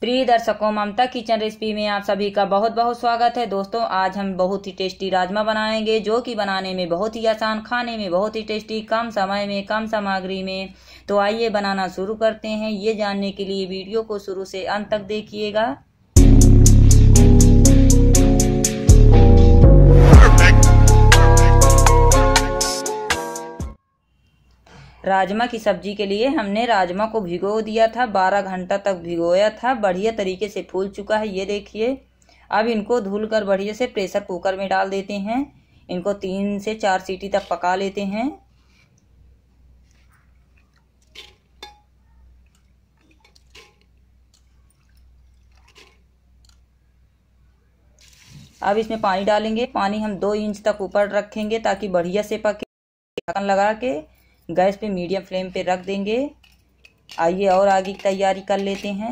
प्रिय दर्शकों ममता kitchen recipe में आप सभी का बहुत बहुत स्वागत है दोस्तों आज हम बहुत ही टेस्टी राजमा बनाएंगे जो कि बनाने में बहुत ही आसान खाने में बहुत ही टेस्टी कम समय में कम सामग्री में तो आइए बनाना शुरू करते हैं ये जानने के लिए वीडियो को शुरू से अंत तक देखिएगा राजमा की सब्जी के लिए हमने राजमा को भिगो दिया था बारह घंटा तक भिगोया था बढ़िया तरीके से फूल चुका है ये देखिए अब इनको धुल कर बढ़िया से प्रेशर कुकर में डाल देते हैं इनको तीन से चार सीटी तक पका लेते हैं अब इसमें पानी डालेंगे पानी हम दो इंच तक ऊपर रखेंगे ताकि बढ़िया से पके ढक्कन लगा के गैस पे मीडियम फ्लेम पे रख देंगे आइए और आगे की तैयारी कर लेते हैं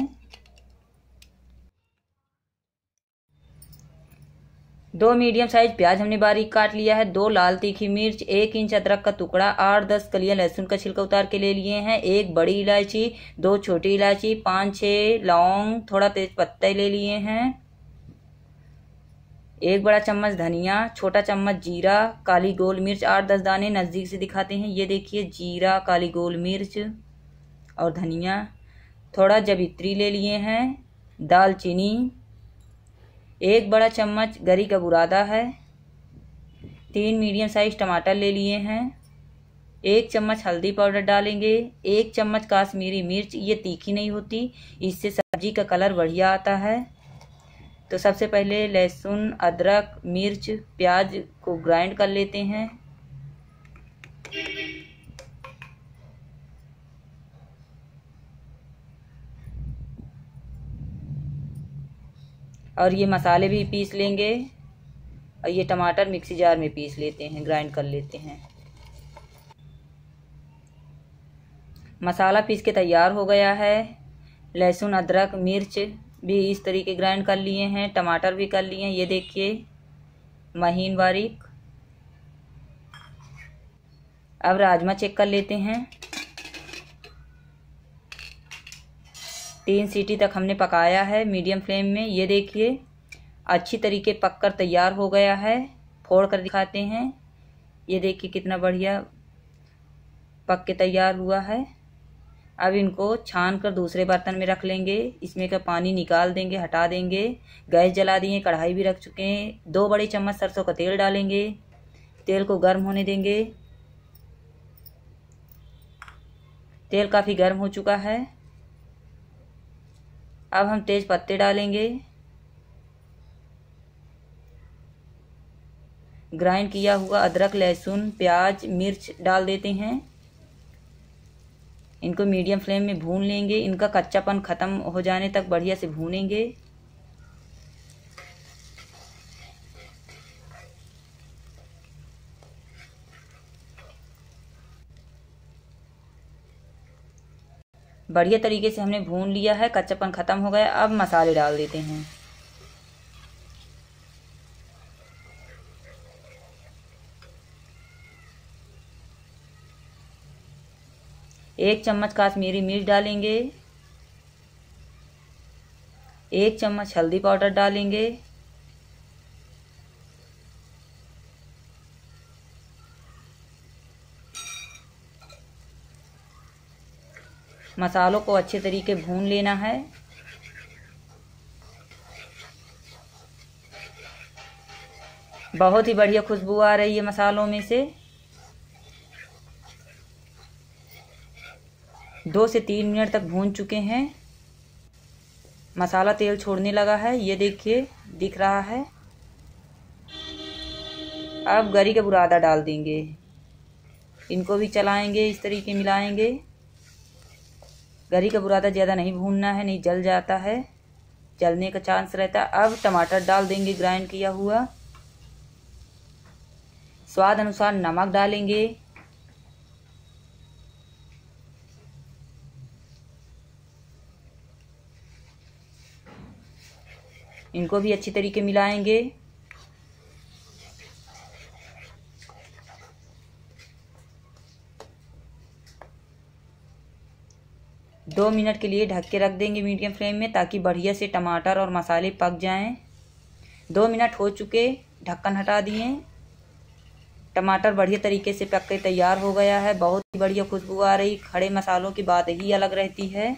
दो मीडियम साइज प्याज हमने बारीक काट लिया है दो लाल तीखी मिर्च एक इंच अदरक का टुकड़ा आठ दस कलियां लहसुन का छिलका उतार के ले लिए हैं एक बड़ी इलायची दो छोटी इलायची पांच छह लौंग थोड़ा तेज पत्ते ले लिए हैं एक बड़ा चम्मच धनिया छोटा चम्मच जीरा काली गोल मिर्च आठ दस दाने नज़दीक से दिखाते हैं ये देखिए जीरा काली गोल मिर्च और धनिया थोड़ा जवित्री ले लिए हैं दालचीनी एक बड़ा चम्मच गरी का बुरादा है तीन मीडियम साइज टमाटर ले लिए हैं एक चम्मच हल्दी पाउडर डालेंगे एक चम्मच काश्मीरी मिर्च ये तीखी नहीं होती इससे सब्जी का कलर बढ़िया आता है तो सबसे पहले लहसुन अदरक मिर्च प्याज को ग्राइंड कर लेते हैं और ये मसाले भी पीस लेंगे और ये टमाटर मिक्सी जार में पीस लेते हैं ग्राइंड कर लेते हैं मसाला पीस के तैयार हो गया है लहसुन अदरक मिर्च भी इस तरीके ग्राइंड कर लिए हैं टमाटर भी कर लिए हैं ये देखिए महीन बारीक अब राजमा चेक कर लेते हैं तीन सीटी तक हमने पकाया है मीडियम फ्लेम में ये देखिए अच्छी तरीके पककर तैयार हो गया है फोड़ कर दिखाते हैं ये देखिए कितना बढ़िया पक के तैयार हुआ है अब इनको छान कर दूसरे बर्तन में रख लेंगे इसमें का पानी निकाल देंगे हटा देंगे गैस जला दिए कढ़ाई भी रख चुके हैं दो बड़े चम्मच सरसों का तेल डालेंगे तेल को गर्म होने देंगे तेल काफ़ी गर्म हो चुका है अब हम तेज पत्ते डालेंगे ग्राइंड किया हुआ अदरक लहसुन प्याज मिर्च डाल देते हैं इनको मीडियम फ्लेम में भून लेंगे इनका कच्चापन ख़त्म हो जाने तक बढ़िया से भूनेंगे बढ़िया तरीके से हमने भून लिया है कच्चापन ख़त्म हो गया अब मसाले डाल देते हैं एक चम्मच काश्मीरी मिर्च डालेंगे एक चम्मच हल्दी पाउडर डालेंगे मसालों को अच्छे तरीके भून लेना है बहुत ही बढ़िया खुशबू आ रही है मसालों में से दो से तीन मिनट तक भून चुके हैं मसाला तेल छोड़ने लगा है ये देखिए दिख रहा है अब गरी का बुरादा डाल देंगे इनको भी चलाएंगे इस तरीके मिलाएंगे गरी का बुरादा ज़्यादा नहीं भूनना है नहीं जल जाता है जलने का चांस रहता है अब टमाटर डाल देंगे ग्राइंड किया हुआ स्वाद अनुसार नमक डालेंगे इनको भी अच्छी तरीके मिलाएंगे दो मिनट के लिए ढक के रख देंगे मीडियम फ्लेम में ताकि बढ़िया से टमाटर और मसाले पक जाएं दो मिनट हो चुके ढक्कन हटा दिए टमाटर बढ़िया तरीके से पक के तैयार हो गया है बहुत ही बढ़िया खुशबू आ रही खड़े मसालों की बात ही अलग रहती है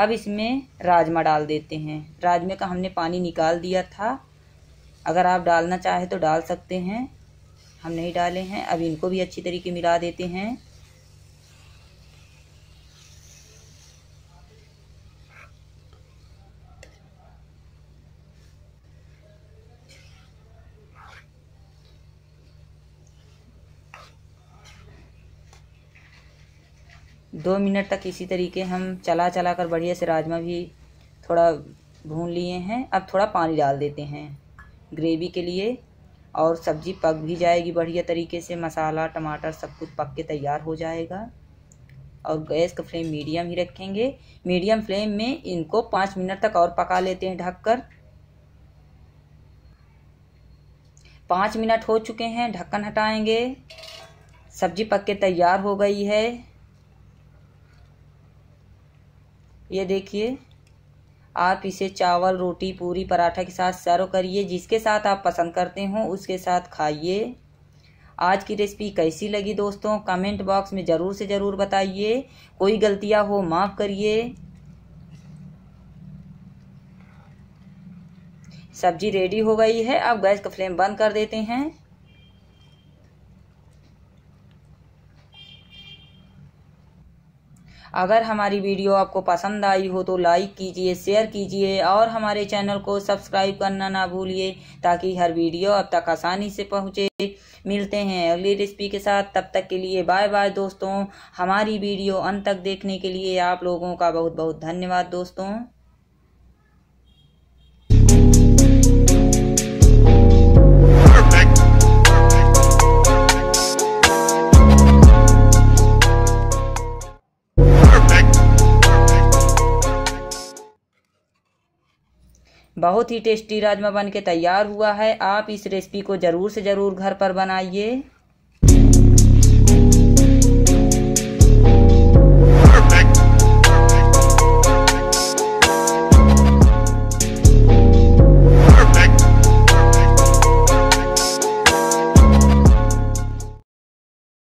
अब इसमें राजमा डाल देते हैं राजमे का हमने पानी निकाल दिया था अगर आप डालना चाहें तो डाल सकते हैं हम नहीं डाले हैं अब इनको भी अच्छी तरीके मिला देते हैं दो मिनट तक इसी तरीके हम चला चला कर बढ़िया से राजमा भी थोड़ा भून लिए हैं अब थोड़ा पानी डाल देते हैं ग्रेवी के लिए और सब्ज़ी पक भी जाएगी बढ़िया तरीके से मसाला टमाटर सब कुछ पक के तैयार हो जाएगा और गैस का फ्लेम मीडियम ही रखेंगे मीडियम फ्लेम में इनको पाँच मिनट तक और पका लेते हैं ढककर पाँच मिनट हो चुके हैं ढक्कन हटाएंगे सब्जी पक के तैयार हो गई है ये देखिए आप इसे चावल रोटी पूरी पराठा के साथ सर्व करिए जिसके साथ आप पसंद करते हो उसके साथ खाइए आज की रेसिपी कैसी लगी दोस्तों कमेंट बॉक्स में ज़रूर से ज़रूर बताइए कोई गलतियाँ हो माफ़ करिए सब्जी रेडी हो गई है अब गैस का फ्लेम बंद कर देते हैं अगर हमारी वीडियो आपको पसंद आई हो तो लाइक कीजिए शेयर कीजिए और हमारे चैनल को सब्सक्राइब करना ना भूलिए ताकि हर वीडियो अब तक आसानी से पहुंचे मिलते हैं अगली रेसिपी के साथ तब तक के लिए बाय बाय दोस्तों हमारी वीडियो अंत तक देखने के लिए आप लोगों का बहुत बहुत धन्यवाद दोस्तों बहुत ही टेस्टी राजमा बन के तैयार हुआ है आप इस रेसिपी को ज़रूर से ज़रूर घर पर बनाइए